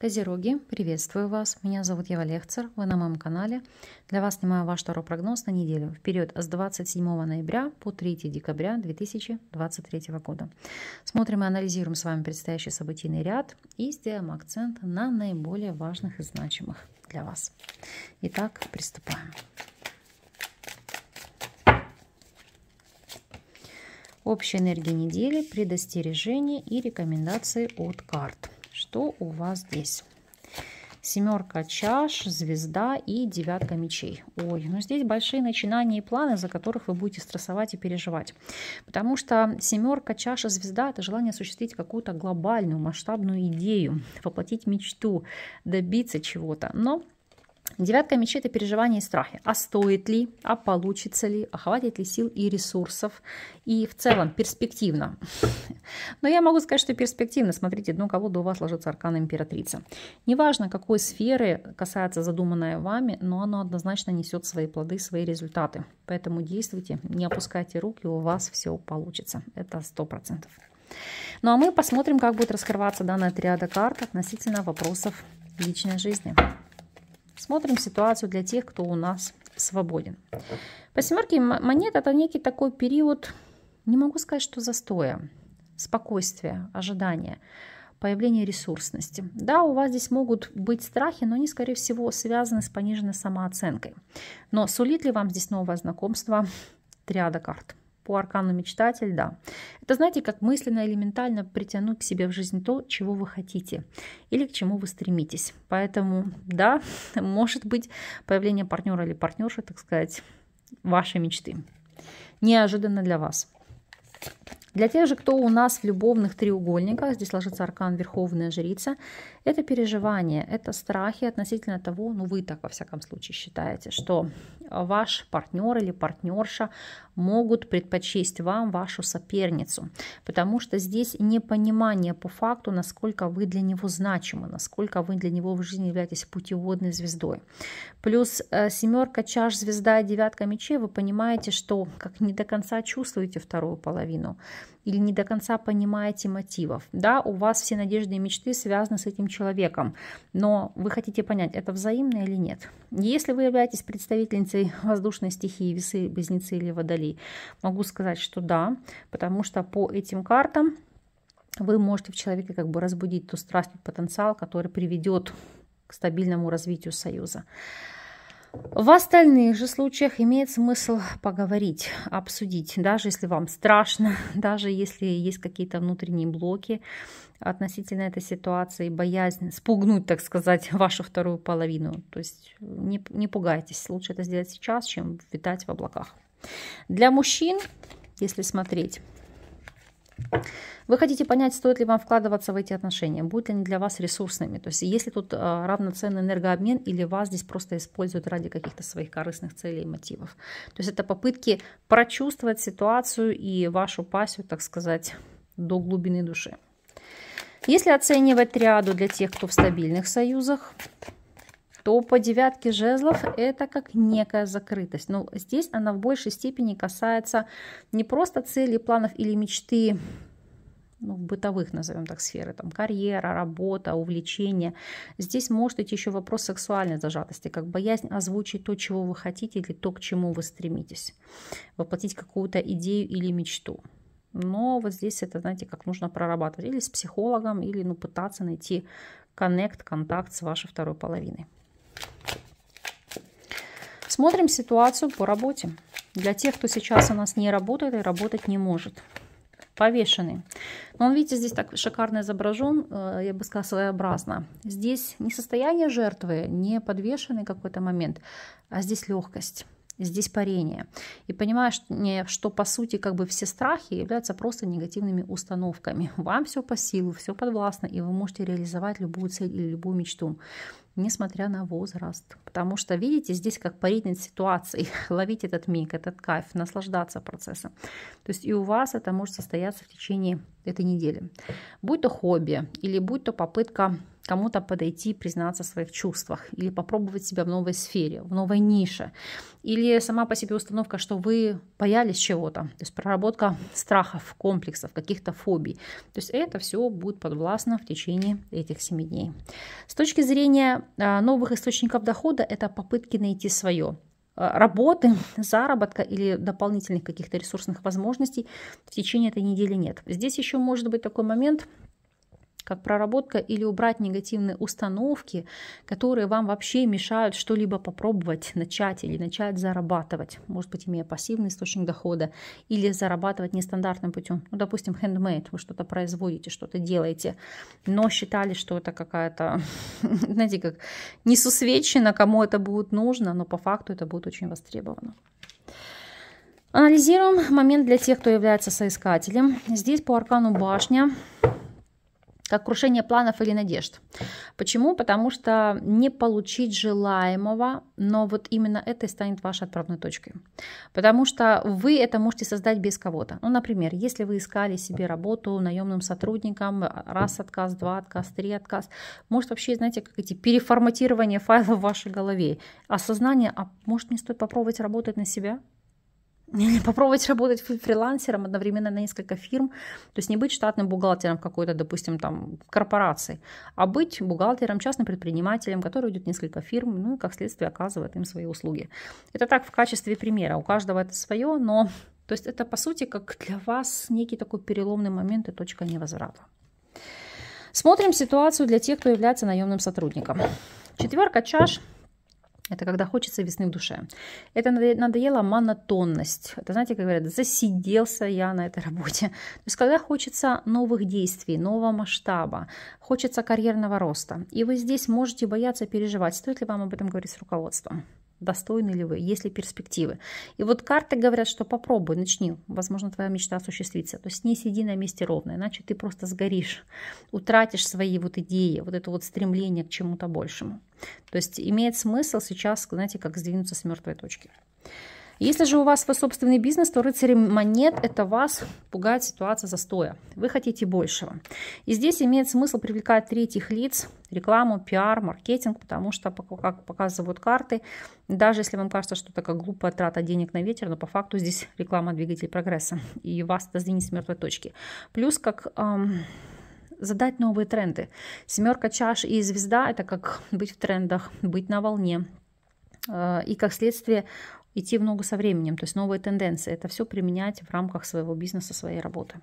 Козероги, приветствую вас. Меня зовут Ева Лехцер, вы на моем канале. Для вас снимаю ваш прогноз на неделю в период с 27 ноября по 3 декабря 2023 года. Смотрим и анализируем с вами предстоящий событийный ряд и сделаем акцент на наиболее важных и значимых для вас. Итак, приступаем. Общая энергия недели, предостережения и рекомендации от карт что у вас здесь? Семерка чаш, звезда и девятка мечей. Ой, ну здесь большие начинания и планы, за которых вы будете стрессовать и переживать. Потому что семерка чаша, звезда – это желание осуществить какую-то глобальную, масштабную идею, воплотить мечту, добиться чего-то. Но Девятка мечей – это переживания и страхи. А стоит ли? А получится ли? А хватит ли сил и ресурсов? И в целом перспективно. Но я могу сказать, что перспективно. Смотрите, дно колоду у вас ложится аркан императрица. Неважно, какой сферы касается задуманное вами, но оно однозначно несет свои плоды, свои результаты. Поэтому действуйте, не опускайте руки, у вас все получится. Это 100%. Ну а мы посмотрим, как будет раскрываться данная триада карт относительно вопросов личной жизни. Смотрим ситуацию для тех, кто у нас свободен. По монет это некий такой период, не могу сказать, что застоя, спокойствия, ожидания, появления ресурсности. Да, у вас здесь могут быть страхи, но они, скорее всего, связаны с пониженной самооценкой. Но сулит ли вам здесь новое знакомство? Триада карт – по аркану мечтатель, да. Это, знаете, как мысленно элементально притянуть к себе в жизнь то, чего вы хотите или к чему вы стремитесь. Поэтому, да, может быть появление партнера или партнерши, так сказать, вашей мечты. Неожиданно для вас. Для тех же, кто у нас в любовных треугольниках, здесь ложится аркан Верховная Жрица, это переживания, это страхи относительно того, ну вы так во всяком случае считаете, что ваш партнер или партнерша могут предпочесть вам вашу соперницу, потому что здесь непонимание по факту, насколько вы для него значимы, насколько вы для него в жизни являетесь путеводной звездой. Плюс э, семерка чаш, звезда и девятка мечей, вы понимаете, что как не до конца чувствуете вторую половину, или не до конца понимаете мотивов. Да, у вас все надежды и мечты связаны с этим человеком, но вы хотите понять, это взаимно или нет. Если вы являетесь представительницей воздушной стихии весы, близнецы или водолей, могу сказать, что да, потому что по этим картам вы можете в человеке как бы разбудить ту страсть, потенциал, который приведет к стабильному развитию союза. В остальных же случаях имеет смысл поговорить, обсудить, даже если вам страшно, даже если есть какие-то внутренние блоки относительно этой ситуации, боязнь спугнуть, так сказать, вашу вторую половину. То есть не, не пугайтесь, лучше это сделать сейчас, чем витать в облаках. Для мужчин, если смотреть, вы хотите понять, стоит ли вам вкладываться в эти отношения, будут ли они для вас ресурсными. То есть если тут а, равноценный энергообмен или вас здесь просто используют ради каких-то своих корыстных целей и мотивов. То есть это попытки прочувствовать ситуацию и вашу пассию, так сказать, до глубины души. Если оценивать триаду для тех, кто в стабильных союзах, то по девятке жезлов это как некая закрытость. Но здесь она в большей степени касается не просто целей, планов или мечты, ну, бытовых, назовем так, сферы, там, карьера, работа, увлечение. Здесь может идти еще вопрос сексуальной зажатости, как боязнь озвучить то, чего вы хотите, или то, к чему вы стремитесь, воплотить какую-то идею или мечту. Но вот здесь это, знаете, как нужно прорабатывать или с психологом, или ну, пытаться найти коннект, контакт с вашей второй половиной. Смотрим ситуацию по работе. Для тех, кто сейчас у нас не работает и работать не может. Повешенный. Но ну, он, видите, здесь так шикарно изображен, э, я бы сказала, своеобразно. Здесь не состояние жертвы, не подвешенный какой-то момент, а здесь легкость здесь парение. И понимаешь, что по сути как бы все страхи являются просто негативными установками. Вам все по силу, все подвластно, и вы можете реализовать любую цель или любую мечту несмотря на возраст. Потому что, видите, здесь как парить над ситуацией, ловить этот миг, этот кайф, наслаждаться процессом. То есть и у вас это может состояться в течение этой недели. Будь то хобби или будь то попытка кому-то подойти и признаться в своих чувствах, или попробовать себя в новой сфере, в новой нише, или сама по себе установка, что вы боялись чего-то, то есть проработка страхов, комплексов, каких-то фобий. То есть это все будет подвластно в течение этих семи дней. С точки зрения а, новых источников дохода, это попытки найти свое а, работы, заработка или дополнительных каких-то ресурсных возможностей в течение этой недели нет. Здесь еще может быть такой момент – как проработка или убрать негативные установки, которые вам вообще мешают что-либо попробовать, начать или начать зарабатывать, может быть, имея пассивный источник дохода, или зарабатывать нестандартным путем. Ну, допустим, handmade, вы что-то производите, что-то делаете, но считали, что это какая-то, знаете, как несусвечено, кому это будет нужно, но по факту это будет очень востребовано. Анализируем момент для тех, кто является соискателем. Здесь по аркану башня как крушение планов или надежд. Почему? Потому что не получить желаемого, но вот именно это и станет вашей отправной точкой. Потому что вы это можете создать без кого-то. Ну, например, если вы искали себе работу наемным сотрудником, раз отказ, два отказ, три отказ, может вообще, знаете, как эти переформатирования файлов в вашей голове, осознание, а может мне стоит попробовать работать на себя? попробовать работать фрилансером одновременно на несколько фирм, то есть не быть штатным бухгалтером какой-то, допустим, там, корпорации, а быть бухгалтером, частным предпринимателем, который ведет несколько фирм, ну и, как следствие, оказывает им свои услуги. Это так в качестве примера, у каждого это свое, но, то есть это, по сути, как для вас некий такой переломный момент и точка невозврата. Смотрим ситуацию для тех, кто является наемным сотрудником. Четверка чаш – это когда хочется весны в душе. Это надоела монотонность. Это, знаете, как говорят, засиделся я на этой работе. То есть когда хочется новых действий, нового масштаба, хочется карьерного роста. И вы здесь можете бояться переживать, стоит ли вам об этом говорить с руководством достойны ли вы, есть ли перспективы. И вот карты говорят, что попробуй, начни, возможно, твоя мечта осуществится. То есть не сиди на месте ровно, иначе ты просто сгоришь, утратишь свои вот идеи, вот это вот стремление к чему-то большему. То есть имеет смысл сейчас, знаете, как сдвинуться с мертвой точки. Если же у вас свой собственный бизнес, то рыцари монет – это вас пугает ситуация застоя. Вы хотите большего. И здесь имеет смысл привлекать третьих лиц, рекламу, пиар, маркетинг, потому что, как показывают карты, даже если вам кажется, что такая глупая трата денег на ветер, но по факту здесь реклама двигатель прогресса, и вас это сдвинет с мертвой точки. Плюс, как эм, задать новые тренды. Семерка чаш и звезда – это как быть в трендах, быть на волне, э, и как следствие идти в ногу со временем, то есть новые тенденции. Это все применять в рамках своего бизнеса, своей работы.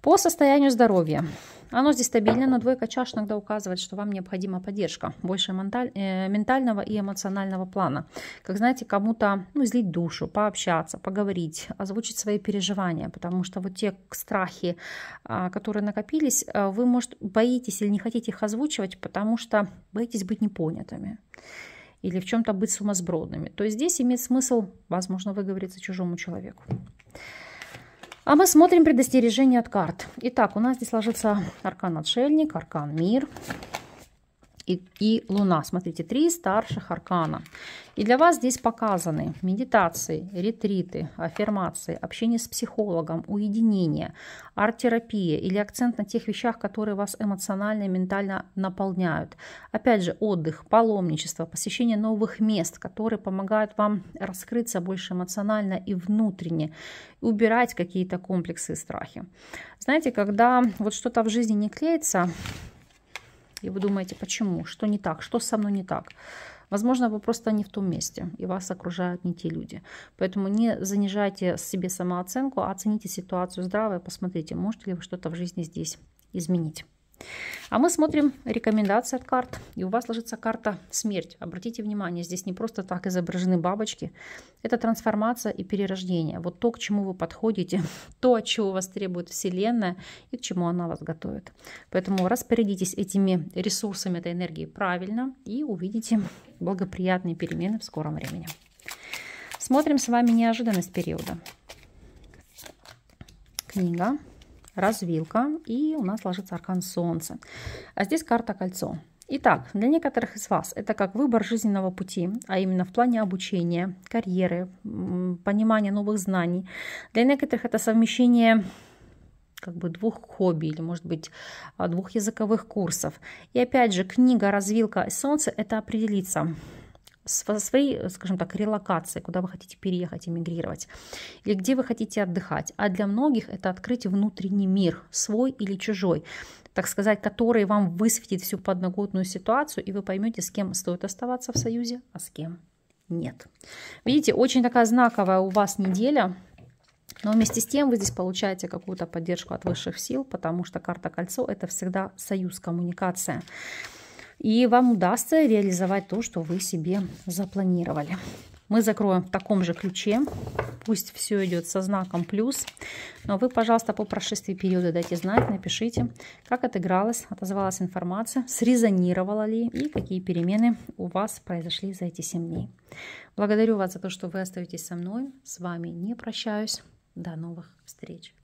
По состоянию здоровья. Оно здесь стабильно, но двойка чаш иногда указывает, что вам необходима поддержка, больше э, ментального и эмоционального плана. Как знаете, кому-то ну, излить душу, пообщаться, поговорить, озвучить свои переживания, потому что вот те страхи, а, которые накопились, а, вы, может, боитесь или не хотите их озвучивать, потому что боитесь быть непонятыми или в чем-то быть сумасбродными, то здесь имеет смысл, возможно, выговориться чужому человеку. А мы смотрим предостережение от карт. Итак, у нас здесь ложится аркан отшельник, аркан мир, и, и Луна. Смотрите, три старших аркана. И для вас здесь показаны медитации, ретриты, аффирмации, общение с психологом, уединение, арт-терапия или акцент на тех вещах, которые вас эмоционально и ментально наполняют. Опять же, отдых, паломничество, посещение новых мест, которые помогают вам раскрыться больше эмоционально и внутренне, убирать какие-то комплексы и страхи. Знаете, когда вот что-то в жизни не клеится, и вы думаете, почему, что не так, что со мной не так, возможно, вы просто не в том месте, и вас окружают не те люди. Поэтому не занижайте себе самооценку, а оцените ситуацию здраво и посмотрите, можете ли вы что-то в жизни здесь изменить. А мы смотрим рекомендации от карт. И у вас ложится карта «Смерть». Обратите внимание, здесь не просто так изображены бабочки. Это трансформация и перерождение. Вот то, к чему вы подходите, то, от чего вас требует Вселенная и к чему она вас готовит. Поэтому распорядитесь этими ресурсами этой энергии правильно и увидите благоприятные перемены в скором времени. Смотрим с вами неожиданность периода. Книга развилка, и у нас ложится аркан солнца. А здесь карта кольцо. Итак, для некоторых из вас это как выбор жизненного пути, а именно в плане обучения, карьеры, понимания новых знаний. Для некоторых это совмещение как бы двух хобби или, может быть, а, двух языковых курсов. И опять же, книга «Развилка солнце это определиться, своей, скажем так, релокации, куда вы хотите переехать, эмигрировать, или где вы хотите отдыхать. А для многих это открыть внутренний мир, свой или чужой, так сказать, который вам высветит всю подноготную ситуацию, и вы поймете, с кем стоит оставаться в союзе, а с кем нет. Видите, очень такая знаковая у вас неделя, но вместе с тем вы здесь получаете какую-то поддержку от высших сил, потому что карта кольцо – это всегда союз, коммуникация и вам удастся реализовать то, что вы себе запланировали. Мы закроем в таком же ключе, пусть все идет со знаком плюс, но вы, пожалуйста, по прошествии периода дайте знать, напишите, как отыгралась, отозвалась информация, срезонировала ли и какие перемены у вас произошли за эти 7 дней. Благодарю вас за то, что вы остаетесь со мной, с вами не прощаюсь, до новых встреч!